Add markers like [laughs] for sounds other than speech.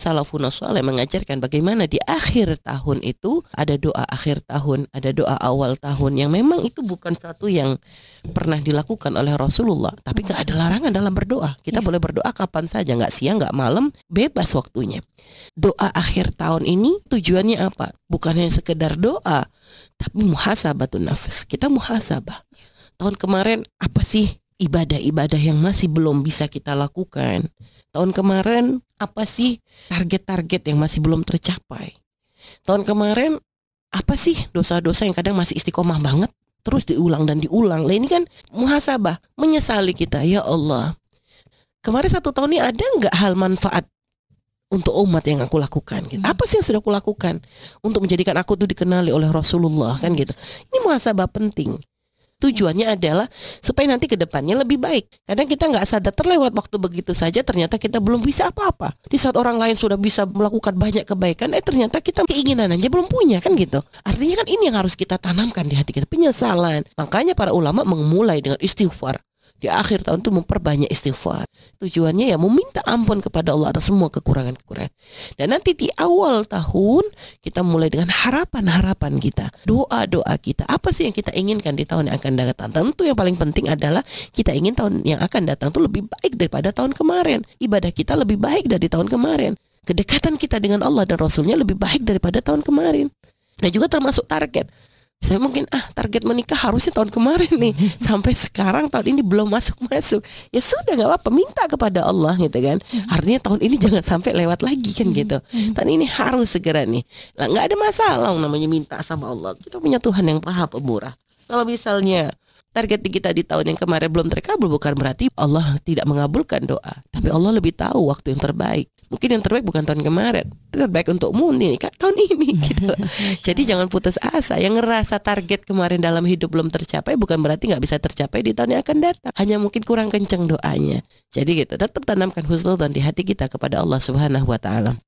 salafun soleh mengajarkan bagaimana di akhir tahun itu ada doa akhir tahun, ada doa awal tahun yang memang itu bukan satu yang pernah dilakukan oleh Rasulullah. Tapi nggak ada larangan dalam berdoa. Kita ya. boleh berdoa kapan saja, nggak siang, nggak malam, bebas waktunya. Doa akhir tahun ini tujuannya apa? Bukan hanya sekedar doa, tapi muhasabatun nafas. Kita muhasabah. Tahun kemarin apa sih ibadah-ibadah yang masih belum bisa kita lakukan. Tahun kemarin apa sih target-target yang masih belum tercapai? Tahun kemarin apa sih dosa-dosa yang kadang masih istiqomah banget terus diulang dan diulang. Lah ini kan muhasabah, menyesali kita ya Allah. Kemarin satu tahun ini ada nggak hal manfaat untuk umat yang aku lakukan gitu. Hmm. Apa sih yang sudah aku lakukan untuk menjadikan aku tuh dikenali oleh Rasulullah kan gitu. Ini muhasabah penting. Tujuannya adalah supaya nanti ke depannya lebih baik. Kadang kita nggak sadar terlewat waktu begitu saja ternyata kita belum bisa apa-apa. Di saat orang lain sudah bisa melakukan banyak kebaikan, eh ternyata kita keinginan aja belum punya kan gitu. Artinya kan ini yang harus kita tanamkan di hati kita penyesalan. Makanya para ulama memulai dengan istighfar di akhir tahun itu memperbanyak istighfar. Tujuannya ya meminta ampun kepada Allah atas semua kekurangan-kekurangan. Dan nanti di awal tahun kita mulai dengan harapan-harapan kita, doa-doa kita. Apa sih yang kita inginkan di tahun yang akan datang? Tentu yang paling penting adalah kita ingin tahun yang akan datang itu lebih baik daripada tahun kemarin. Ibadah kita lebih baik dari tahun kemarin. Kedekatan kita dengan Allah dan Rasulnya lebih baik daripada tahun kemarin. Nah juga termasuk target saya mungkin ah target menikah harusnya tahun kemarin nih [laughs] sampai sekarang tahun ini belum masuk masuk ya sudah nggak apa-apa minta kepada Allah gitu kan hmm. artinya tahun ini jangan sampai lewat lagi kan hmm. gitu hmm. tahun ini harus segera nih nggak nah, ada masalah namanya minta sama Allah kita punya Tuhan yang paha pemurah kalau misalnya target kita di tahun yang kemarin belum terkabul bukan berarti Allah tidak mengabulkan doa tapi Allah lebih tahu waktu yang terbaik mungkin yang terbaik bukan tahun kemarin terbaik untukmu nih kak tahun ini [laughs] gitu loh. jadi jangan putus asa yang ngerasa target kemarin dalam hidup belum tercapai bukan berarti nggak bisa tercapai di tahun yang akan datang hanya mungkin kurang kenceng doanya jadi gitu tetap tanamkan dan di hati kita kepada Allah Subhanahu Wa Taala